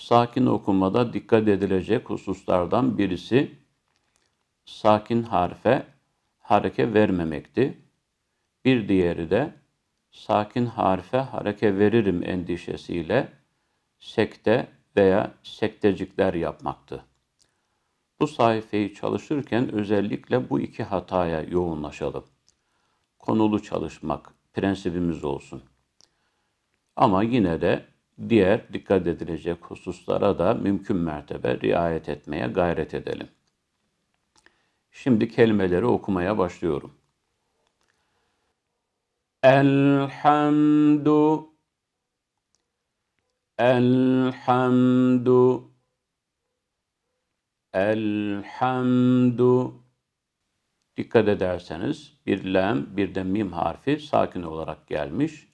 Sakin okumada dikkat edilecek hususlardan birisi sakin harfe hareke vermemekti. Bir diğeri de sakin harfe hareke veririm endişesiyle sekte veya sektecikler yapmaktı. Bu sayfayı çalışırken özellikle bu iki hataya yoğunlaşalım. Konulu çalışmak prensibimiz olsun. Ama yine de diğer dikkat edilecek hususlara da mümkün mertebe riayet etmeye gayret edelim. Şimdi kelimeleri okumaya başlıyorum. Elhamdu Elhamdu Elhamdu Dikkat ederseniz bir lem bir de mim harfi sakin olarak gelmiş.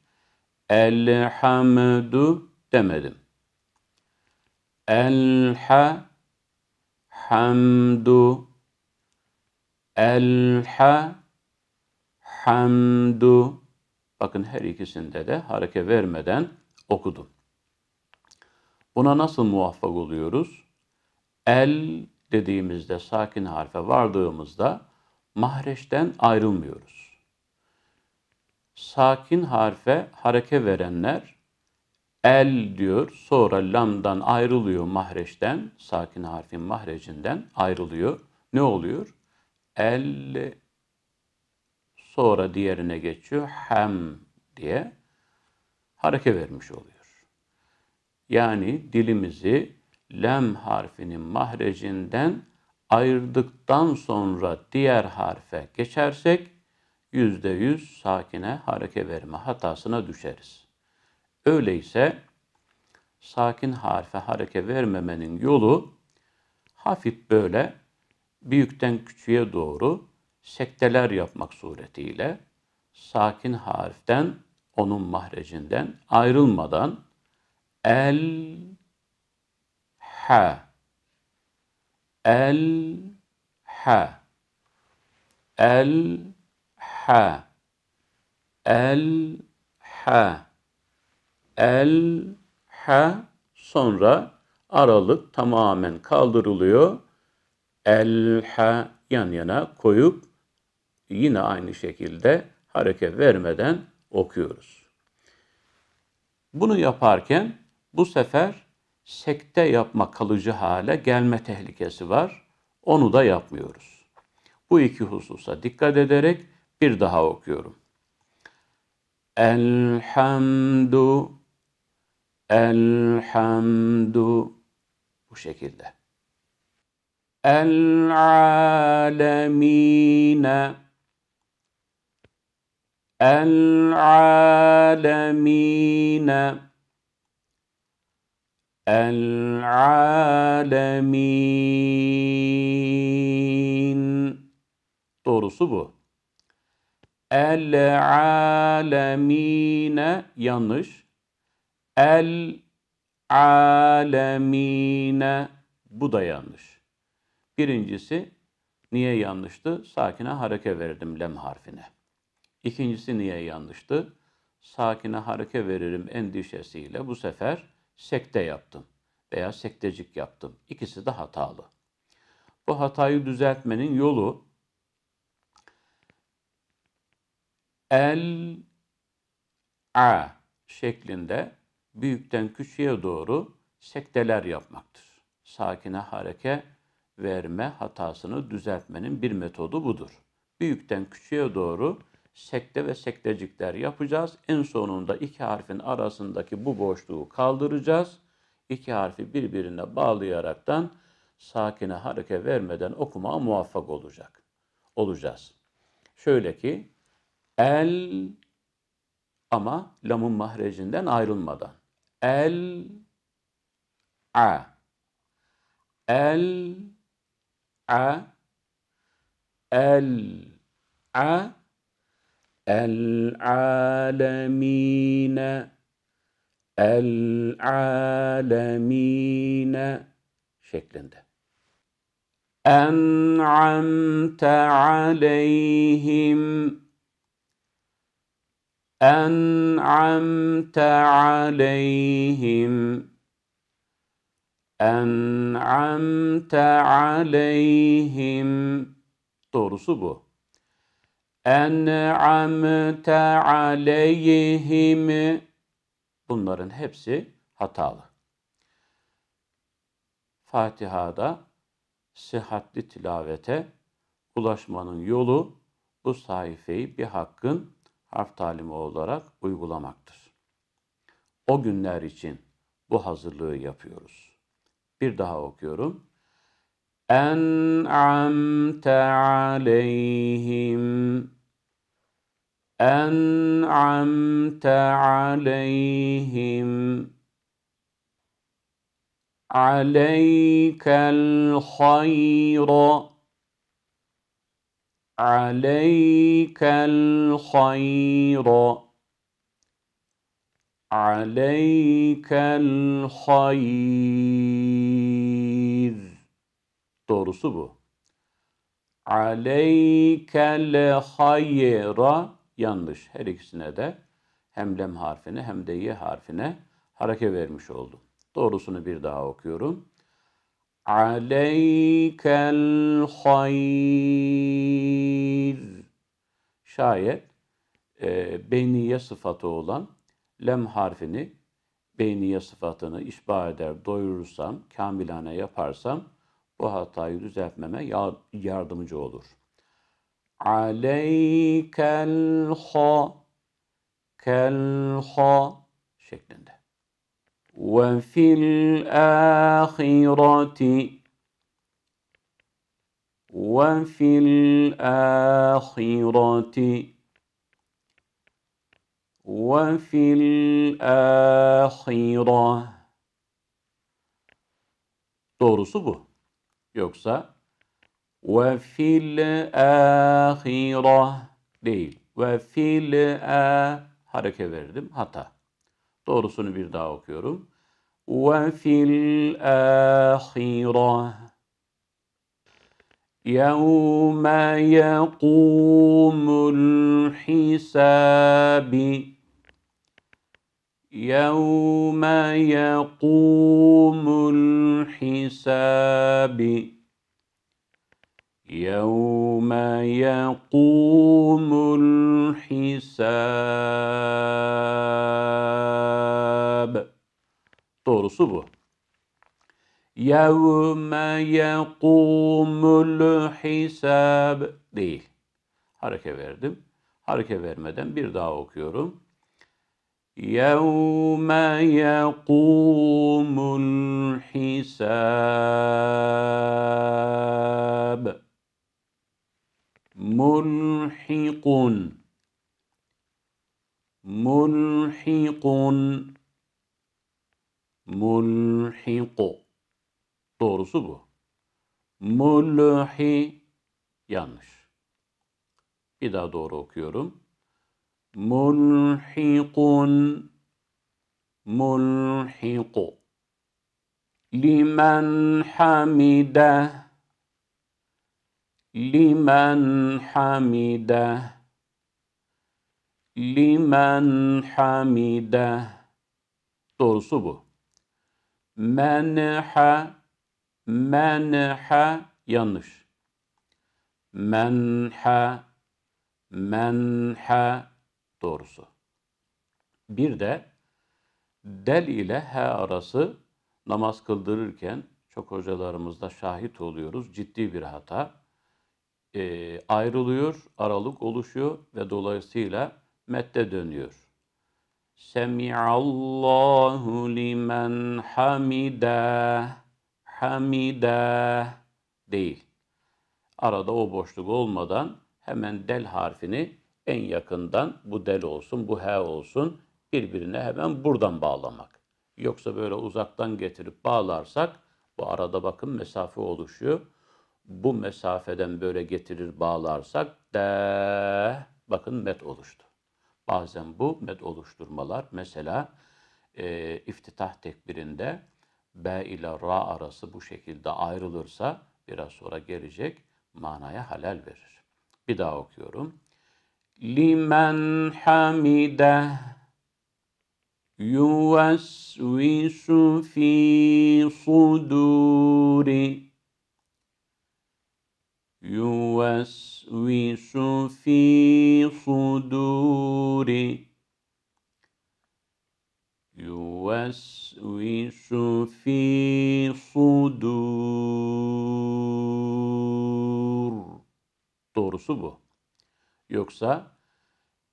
Elhamdu demedim. Elha hamdu elha hamdu Bakın her ikisinde de hareke vermeden okudum. Buna nasıl muvaffak oluyoruz? El dediğimizde sakin harfe vardığımızda mahreçten ayrılmıyoruz. Sakin harfe hareke verenler El diyor sonra lamdan ayrılıyor mahreçten, sakin harfin mahrecinden ayrılıyor. Ne oluyor? El sonra diğerine geçiyor hem diye hareke vermiş oluyor. Yani dilimizi lem harfinin mahrecinden ayırdıktan sonra diğer harfe geçersek yüzde yüz sakine hareke verme hatasına düşeriz. Öyleyse sakin harfe hareke vermemenin yolu hafif böyle büyükten küçüğe doğru sekteler yapmak suretiyle sakin harften onun mahrecinden ayrılmadan el ha el ha el ha el ha el, ha sonra aralık tamamen kaldırılıyor. El, ha yan yana koyup yine aynı şekilde hareket vermeden okuyoruz. Bunu yaparken bu sefer sekte yapma kalıcı hale gelme tehlikesi var. Onu da yapmıyoruz. Bu iki hususa dikkat ederek bir daha okuyorum. Elhamdülillah Elhamdu bu şekilde. El alemine El alemine El alemin Doğrusu bu. El alemine yanlış. El alemine. Bu da yanlış. Birincisi niye yanlıştı? Sakine hareke verdim lem harfine. İkincisi niye yanlıştı? Sakine hareke veririm endişesiyle bu sefer sekte yaptım veya sektecik yaptım. İkisi de hatalı. Bu hatayı düzeltmenin yolu el a şeklinde büyükten küçüğe doğru sekteler yapmaktır. Sakine hareke verme hatasını düzeltmenin bir metodu budur. Büyükten küçüğe doğru sekte ve sektecikler yapacağız. En sonunda iki harfin arasındaki bu boşluğu kaldıracağız. İki harfi birbirine bağlayaraktan sakine hareke vermeden okuma muvaffak olacak. Olacağız. Şöyle ki el ama lamın mahrecinden ayrılmadan. الع ال الع العالمين العالمين شكلنا أنعمت عليهم أنعمت عليهم أنعمت عليهم Doğrusu bu. En'amte aleyhim Bunların hepsi hatalı. Fatiha'da sıhhatli tilavete ulaşmanın yolu bu sayfeyi bir hakkın harf talimi olarak uygulamaktır. O günler için bu hazırlığı yapıyoruz. Bir daha okuyorum. أنعمت عليهم أنعمت عليهم عليك الخير عليك الخير عليك الخير Doğrusu bu. Aleykel hayra yanlış. Her ikisine de hem lem harfine hem de ye harfine hareke vermiş oldum. Doğrusunu bir daha okuyorum aleyke hayr. Şayet e, beyniye sıfatı olan lem harfini beyniye sıfatını işba eder, doyurursam, kamilane yaparsam bu hatayı düzeltmeme yardımcı olur. Aleykel ha kel ha şeklinde. وفي الآخرة وفي الآخرة وفي الآخرة Doğrusu bu. Yoksa ve fil ahira değil. Ve fil a hareket verdim hata. Doğrusunu bir daha okuyorum. Ve fil ahire يوم يقوم الحساب يوم يقوم الحساب يوم يقوم الحساب Doğrusu bu. Yevme yekumul hisab değil. Hareke verdim. Hareke vermeden bir daha okuyorum. Yevme yekumul hisab mulhikun mulhikun mulhiku doğrusu bu. Mulhi yanlış. Bir daha doğru okuyorum. Mulhikun mulhiku limen hamideh limen hamide limen hamide doğrusu bu menha menha yanlış menha menha doğrusu bir de del ile he arası namaz kıldırırken çok hocalarımızda şahit oluyoruz ciddi bir hata e, ayrılıyor, aralık oluşuyor ve dolayısıyla mette dönüyor. Semi'allahu limen hamide, hamide değil. Arada o boşluk olmadan hemen del harfini en yakından bu del olsun, bu he olsun birbirine hemen buradan bağlamak. Yoksa böyle uzaktan getirip bağlarsak bu arada bakın mesafe oluşuyor bu mesafeden böyle getirir bağlarsak de bakın met oluştu. Bazen bu met oluşturmalar mesela e, iftitah tekbirinde B ile Ra arası bu şekilde ayrılırsa biraz sonra gelecek manaya halel verir. Bir daha okuyorum. Limen hamide yuvesvisu fi suduri يوسوس في صدور يوسوس في صدور Doğrusu bu. Yoksa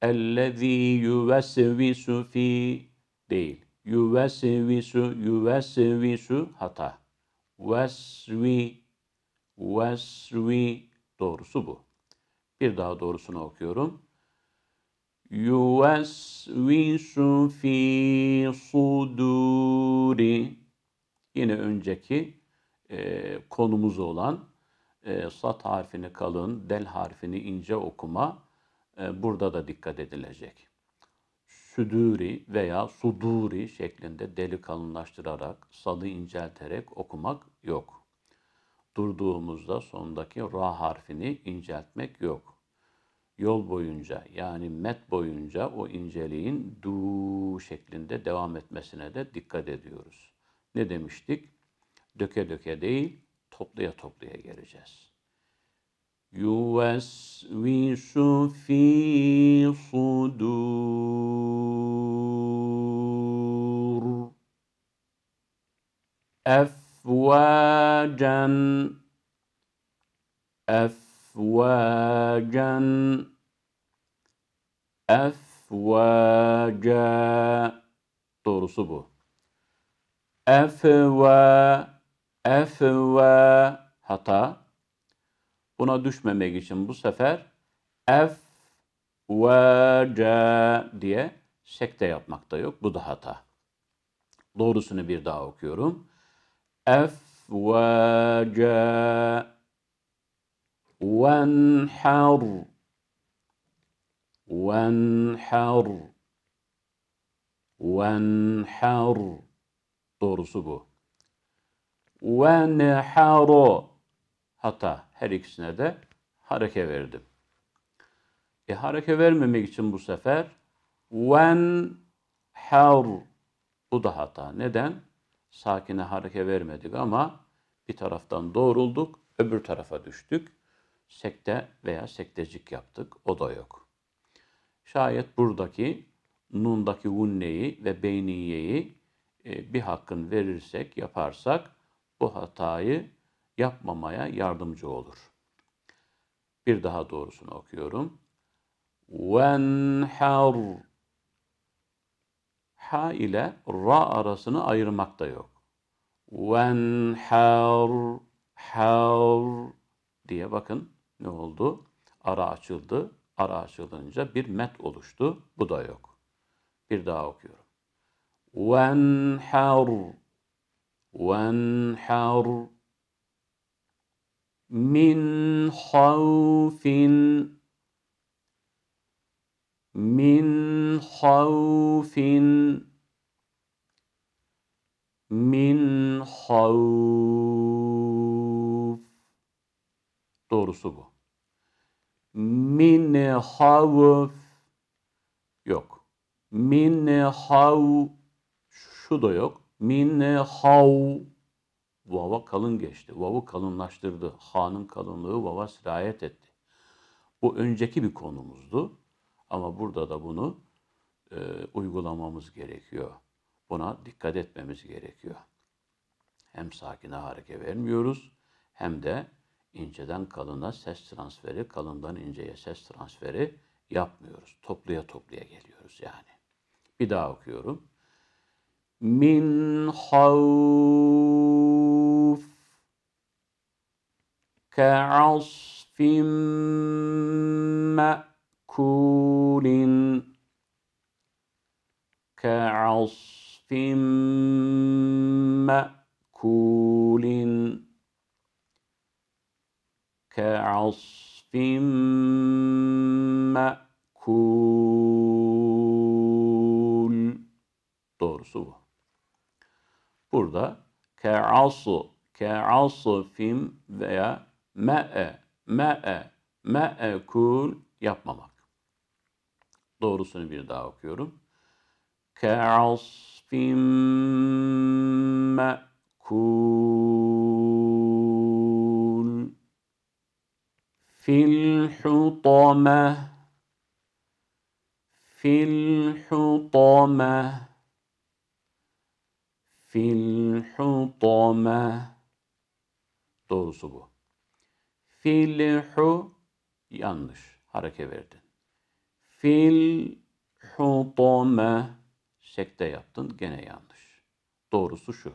ellezî yüvesvisu fi değil. Yüvesvisu, yüvesvisu hata. Vesvi Vesvi doğrusu bu. Bir daha doğrusunu okuyorum. Yuvesvisu fi suduri Yine önceki e, konumuz olan e, sat harfini kalın, del harfini ince okuma e, burada da dikkat edilecek. Süduri veya suduri şeklinde deli kalınlaştırarak, salı incelterek okumak yok durduğumuzda sondaki ra harfini inceltmek yok. Yol boyunca yani met boyunca o inceliğin du şeklinde devam etmesine de dikkat ediyoruz. Ne demiştik? Döke döke değil, toplaya toplaya geleceğiz. Yuvesvisu fi sudur. F أفواجا أفواجا أفواجا Doğrusu bu. Efve, efve hata. Buna düşmemek için bu sefer ef ve ce diye sekte yapmakta yok. Bu da hata. Doğrusunu bir daha okuyorum. أفواجا وانحر وانحر وانحر doğrusu bu. Venharo hata her ikisine de hareke verdim. E hareke vermemek için bu sefer venhar bu da hata. Neden? sakine hareke vermedik ama bir taraftan doğrulduk, öbür tarafa düştük. Sekte veya sektecik yaptık. O da yok. Şayet buradaki nundaki vunneyi ve beyniyeyi e, bir hakkın verirsek, yaparsak bu hatayı yapmamaya yardımcı olur. Bir daha doğrusunu okuyorum. وَنْحَرُ ha ile ra arasını ayırmak da yok. Ven har har diye bakın ne oldu? Ara açıldı. Ara açılınca bir met oluştu. Bu da yok. Bir daha okuyorum. Ven har ven har min havfin min havfin min havf doğrusu bu. Min havf yok. Min hav şu da yok. Min hav vava kalın geçti. Vav'ı kalınlaştırdı. Ha'nın kalınlığı vava sirayet etti. Bu önceki bir konumuzdu. Ama burada da bunu e, uygulamamız gerekiyor. Buna dikkat etmemiz gerekiyor. Hem sakine hareke vermiyoruz hem de inceden kalına ses transferi, kalından inceye ses transferi yapmıyoruz. Topluya topluya geliyoruz yani. Bir daha okuyorum. Min havf ka'asfim me'asfim مأكول كعصف مأكول كعصف مأكول Doğrusu bu. Burada ke'ası, ke'asıfim veya me'e, me'e, kul yapmamak. Doğrusunu bir daha okuyorum. Ka'asfim me'kul fil hutame fil hutame fil hutame doğrusu bu. Filhu yanlış. Hareke verdin fil hutame sekte yaptın gene yanlış. Doğrusu şu.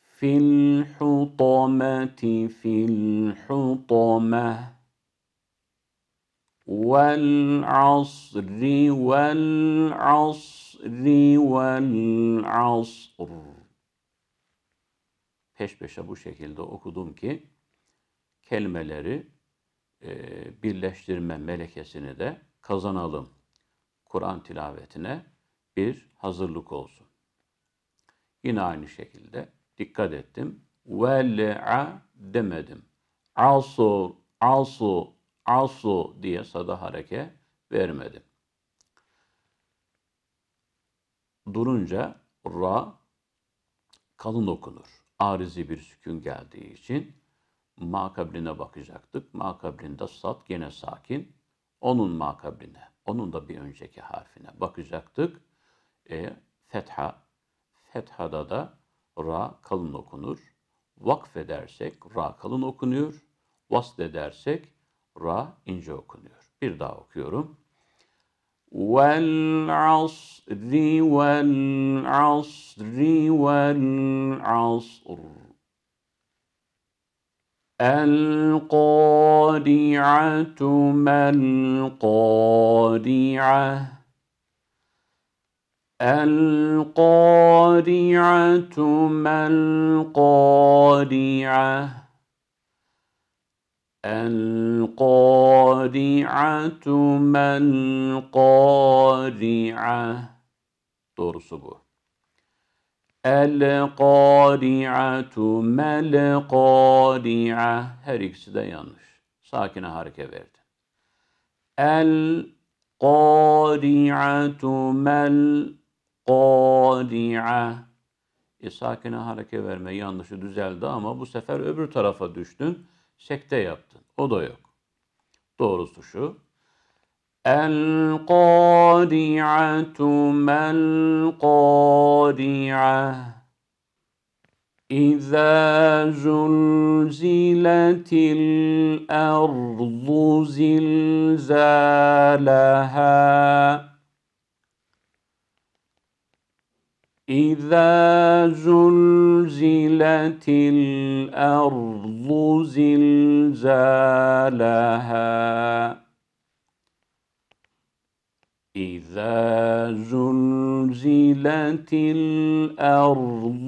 Fil hutameti fil hutame vel asri vel asri vel asr peş peşe bu şekilde okudum ki kelimeleri birleştirme melekesini de kazanalım. Kur'an tilavetine bir hazırlık olsun. Yine aynı şekilde dikkat ettim. Veli'a demedim. Asu, asu, asu diye sada hareke vermedim. Durunca ra kalın okunur. Arizi bir sükun geldiği için makabrine bakacaktık. Makablinde sat gene sakin. Onun makabline, onun da bir önceki harfine bakacaktık. E, fetha, fethada da ra kalın okunur. Vakf edersek ra kalın okunuyor. Vasl edersek ra ince okunuyor. Bir daha okuyorum. Vel asri vel asri vel asr القارعة ما القارعة القارعة ما القارعة القارعة ما القارعة ترسبه El-Kadi'atu mel-Kadi'a. Her ikisi de yanlış. Sakine hareke verdi. El-Kadi'atu mel-Kadi'a. E, sakine hareke verme yanlışı düzeldi ama bu sefer öbür tarafa düştün. Sekte yaptın. O da yok. Doğrusu şu. القادعة ما القادعة إذا زلزلت الأرض زلزالها إذا زلزلت الأرض زلزالها إذا زلزلت الأرض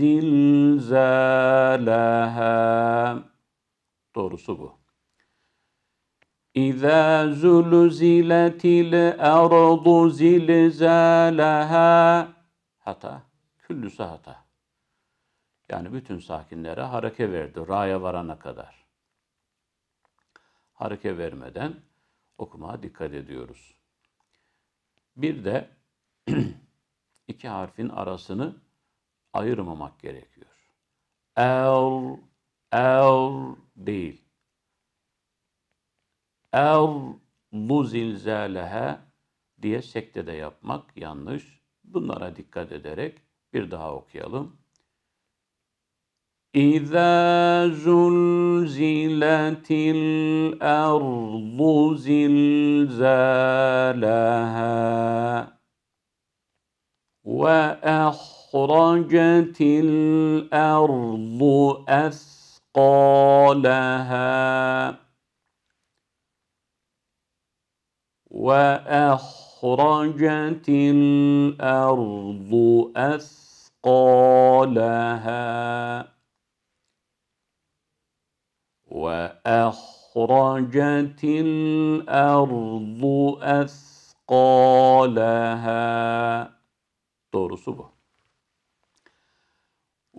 زلزالها Doğrusu bu. İza zulziletil ardu zilzalaha hata. Küllüsü hata. Yani bütün sakinlere hareke verdi. Ra'ya varana kadar. Hareke vermeden okumaya dikkat ediyoruz. Bir de iki harfin arasını ayırmamak gerekiyor. El, el değil. El, lu zilzalehe diye sekte de yapmak yanlış. Bunlara dikkat ederek bir daha okuyalım. إذا زلزلت الأرض زلزالها وأخرجت الأرض أثقالها وأخرجت الأرض أثقالها وأخرجت الأرض أثقالها Doğrusu bu.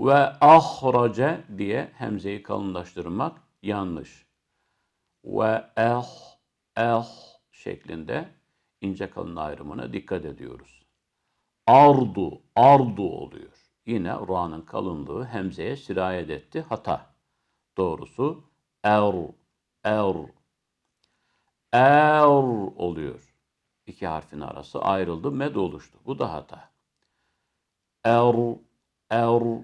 Ve ahraca diye hemzeyi kalınlaştırmak yanlış. Ve eh, eh şeklinde ince kalın ayrımına dikkat ediyoruz. Ardu, ardu oluyor. Yine ra'nın kalınlığı hemzeye sirayet etti. Hata. Doğrusu er, er, er oluyor. İki harfin arası ayrıldı, med oluştu. Bu da hata. Er, er,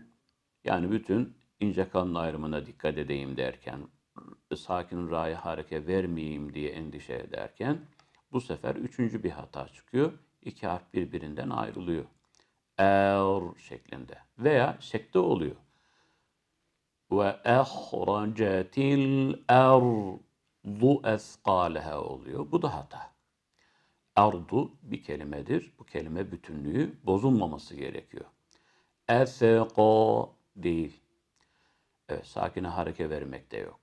yani bütün ince kanın ayrımına dikkat edeyim derken, sakin ra'yı hareke vermeyeyim diye endişe ederken, bu sefer üçüncü bir hata çıkıyor. İki harf birbirinden ayrılıyor. Er şeklinde veya şekte oluyor. وَاَخْرَجَتِ الْاَرْضُ اَثْقَالَهَا oluyor. Bu da hata. Ardu bir kelimedir. Bu kelime bütünlüğü bozulmaması gerekiyor. Eseko değil. Evet, sakine hareke de yok.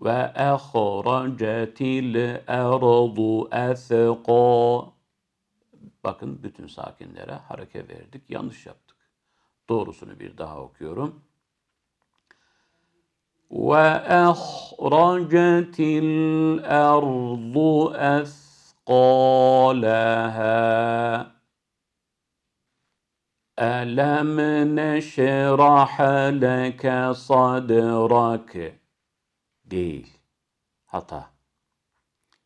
Ve ehracetil erdu eseko. Bakın bütün sakinlere hareke verdik. Yanlış yaptık. Doğrusunu bir daha okuyorum. وأخرجت الأرض أثقالها ألم نشرح لك صدرك değil. Hata.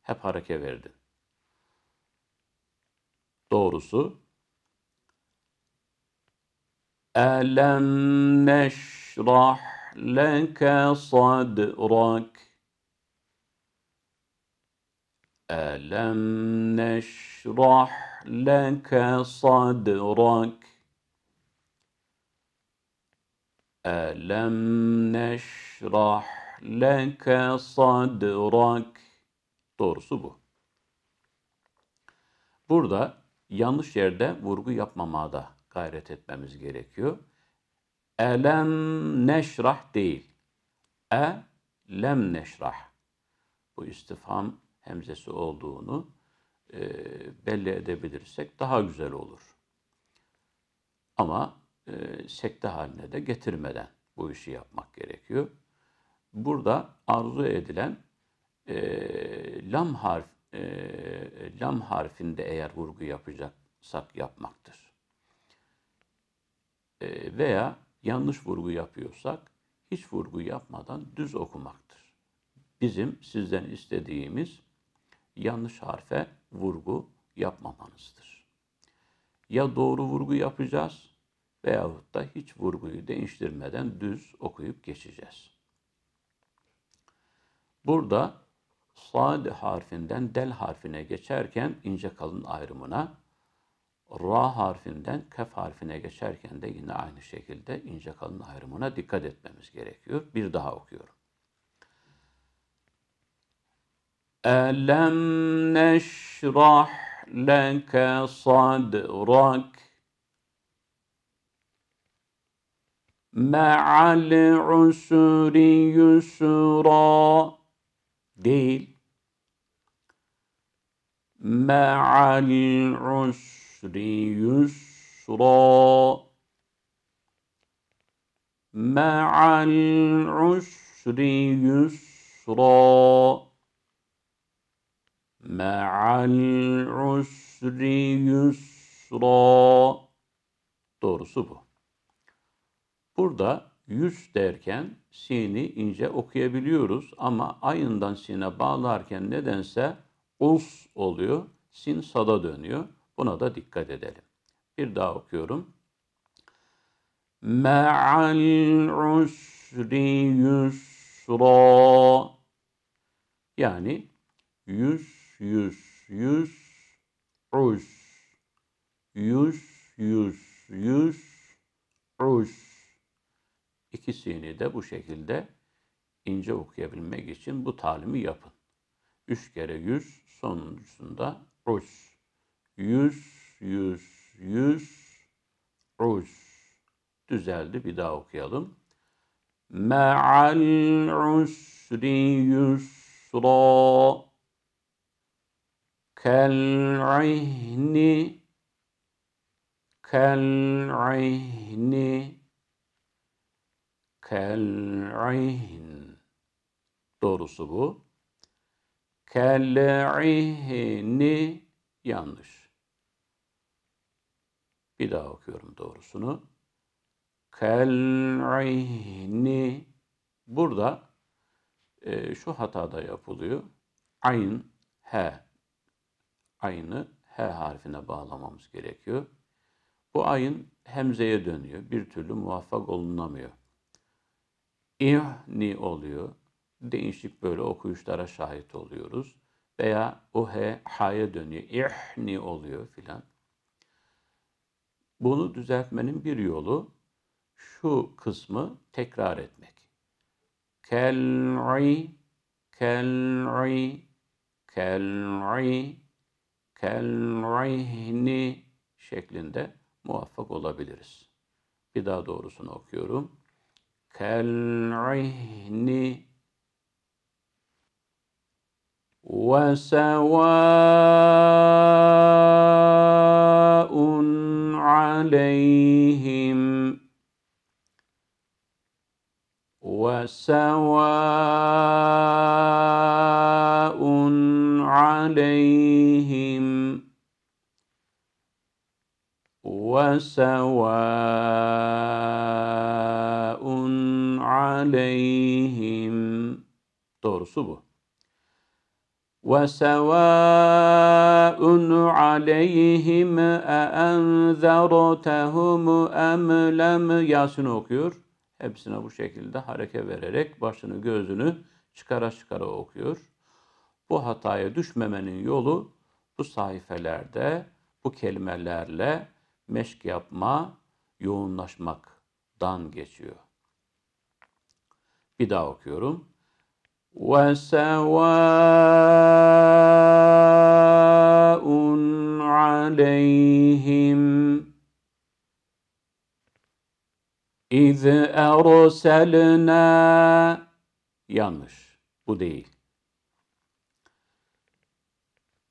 Hep hareke verdin. Doğrusu Elem neşrah لك صدرك ألم نشرح لك صدرك ألم نشرح لك صدرك Doğrusu bu. Burada yanlış yerde vurgu yapmamada gayret etmemiz gerekiyor elem neşrah değil. E lem neşrah. Bu istifham hemzesi olduğunu e, belli edebilirsek daha güzel olur. Ama e, sekte haline de getirmeden bu işi yapmak gerekiyor. Burada arzu edilen e, lam harf e, lam harfinde eğer vurgu yapacaksak yapmaktır. E, veya yanlış vurgu yapıyorsak hiç vurgu yapmadan düz okumaktır. Bizim sizden istediğimiz yanlış harfe vurgu yapmamanızdır. Ya doğru vurgu yapacağız veyahut da hiç vurguyu değiştirmeden düz okuyup geçeceğiz. Burada sad harfinden del harfine geçerken ince kalın ayrımına ra harfinden kef harfine geçerken de yine aynı şekilde ince kalın ayrımına dikkat etmemiz gerekiyor. Bir daha okuyorum. Elem neşrah leke sadrak me'al usri yusra değil me'al usri العسر يسرا مع العسر يسرا مع العسر يسرا Doğrusu bu. Burada yüz derken sini ince okuyabiliyoruz ama ayından sine bağlarken nedense us oluyor. Sin sada dönüyor. Buna da dikkat edelim. Bir daha okuyorum. Ma'al usri yusra yani yüz yüz yüz us yüz yüz yüz us İkisini de bu şekilde ince okuyabilmek için bu talimi yapın. Üç kere yüz sonuncusunda us yüz, yüz, yüz, uz. Düzeldi. Bir daha okuyalım. Me'al usri yusra kel'ihni kel'ihni kel'ihn Doğrusu bu. Kel'ihni yanlış. Bir daha okuyorum doğrusunu. Kel'ihni. Burada e, şu hatada yapılıyor. Ayn, he. Aynı he harfine bağlamamız gerekiyor. Bu ayın hemzeye dönüyor. Bir türlü muvaffak olunamıyor. İhni oluyor. Değişik böyle okuyuşlara şahit oluyoruz. Veya o he, ha'ya dönüyor. İhni oluyor filan. Bunu düzeltmenin bir yolu şu kısmı tekrar etmek. Kel'i, kel'i, kel'i, kel'ihni şeklinde muvaffak olabiliriz. Bir daha doğrusunu okuyorum. Kel'ihni ve sevâ'u عليهم وسواء عليهم وسواء عليهم ترسبه وسواء عليهم أأنذرتهم أم لم Yasin okuyor. Hepsine bu şekilde hareket vererek başını gözünü çıkara çıkara okuyor. Bu hataya düşmemenin yolu bu sayfelerde bu kelimelerle meşk yapma, yoğunlaşmaktan geçiyor. Bir daha okuyorum. وسواء عليهم اذ ارسلنا يانش وديه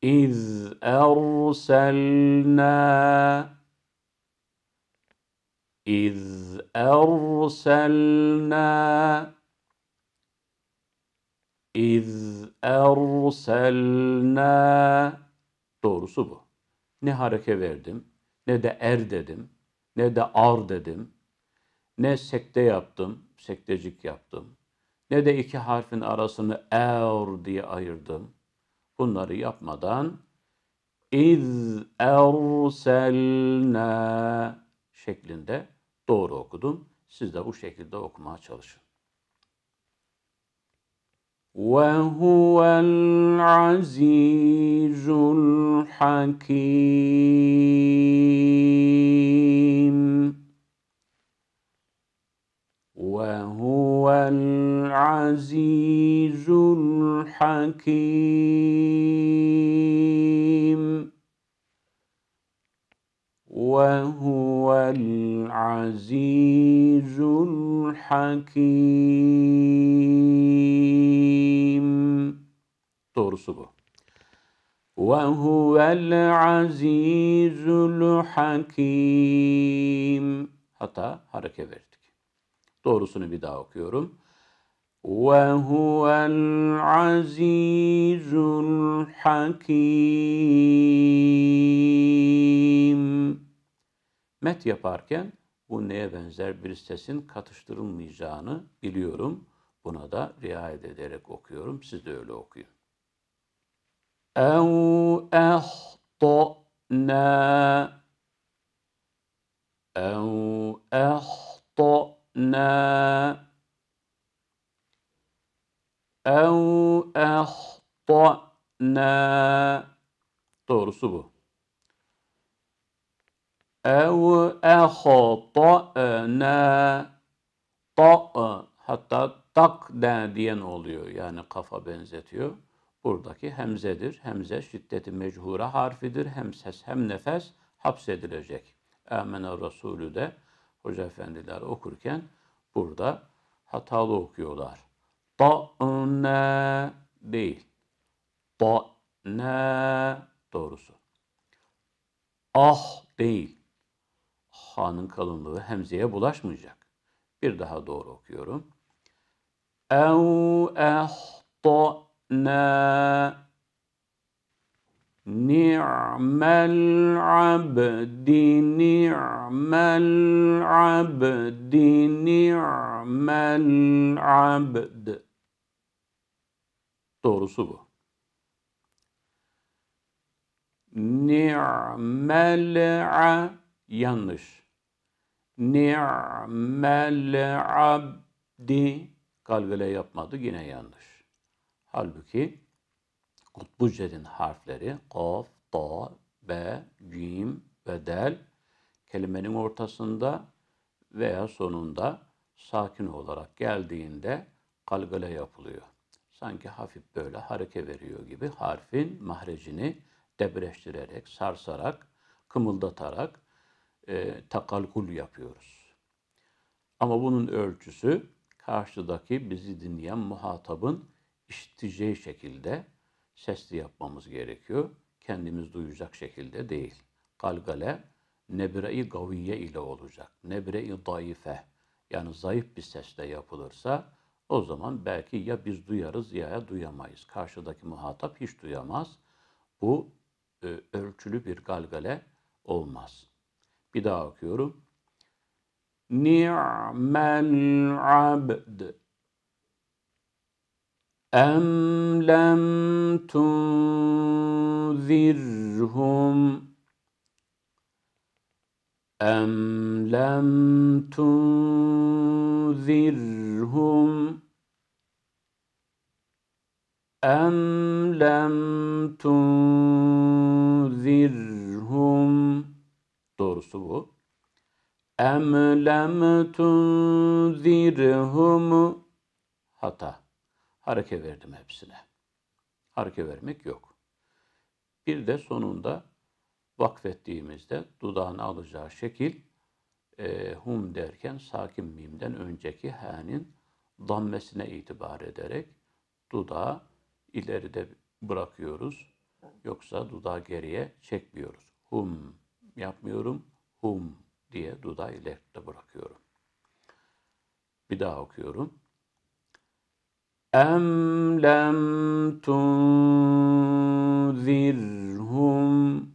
اذ ارسلنا اذ ارسلنا, إذ أرسلنا İz erselna doğrusu bu. Ne hareke verdim, ne de er dedim, ne de ar dedim, ne sekte yaptım, sektecik yaptım, ne de iki harfin arasını er diye ayırdım. Bunları yapmadan iz erselna şeklinde doğru okudum. Siz de bu şekilde okumaya çalışın. وهو العزيز الحكيم وهو العزيز الحكيم وهو العزيز الحكيم doğrusu bu. وهو العزيز الحكيم hata hareke verdik. Doğrusunu bir daha okuyorum. وهو العزيز الحكيم Met yaparken bu neye benzer bir sesin katıştırılmayacağını biliyorum. Buna da riayet ederek okuyorum. Siz de öyle okuyun. اَوْ اَخْطَأْنَا اَوْ اَخْطَأْنَا اَوْ اَخْطَأْنَا Doğrusu bu ev ne ta'a hatta tak de diyen oluyor. Yani kafa benzetiyor. Buradaki hemzedir. Hemze şiddeti mechura harfidir. Hem ses hem nefes hapsedilecek. Amener Resulü de hoca efendiler okurken burada hatalı okuyorlar. ne değil. ne doğrusu. Ah değil. Ha'nın kalınlığı hemzeye bulaşmayacak. Bir daha doğru okuyorum. Ev ehtana ni'mel abdi ni'mel abdi ni'mel abd Doğrusu bu. Ni'mel a yanlış ni'mel abdi kalgıle yapmadı yine yanlış. Halbuki Kutbu Kutbuced'in harfleri kof, ta, be, cim ve del kelimenin ortasında veya sonunda sakin olarak geldiğinde kalgale yapılıyor. Sanki hafif böyle hareke veriyor gibi harfin mahrecini debreştirerek, sarsarak, kımıldatarak e, takalkul yapıyoruz. Ama bunun ölçüsü karşıdaki bizi dinleyen muhatabın işiteceği şekilde sesli yapmamız gerekiyor. Kendimiz duyacak şekilde değil. Galgale nebre-i gaviye ile olacak. Nebre-i daife yani zayıf bir sesle yapılırsa o zaman belki ya biz duyarız ya duyamayız. Karşıdaki muhatap hiç duyamaz. Bu e, ölçülü bir galgale olmaz.'' Bir daha okuyorum. Ni'mel abd em lem tunzirhum em lem tunzirhum em lem tunzirhum Doğrusu bu. Em lem tunzirhum hata. Hareke verdim hepsine. Hareke vermek yok. Bir de sonunda vakfettiğimizde dudağını alacağı şekil e, hum derken sakin mimden önceki h'nin dammesine itibar ederek dudağı ileride bırakıyoruz. Yoksa dudağı geriye çekmiyoruz. Hum yapmıyorum. Hum diye dudağı ileride bırakıyorum. Bir daha okuyorum. Em lem tunzirhum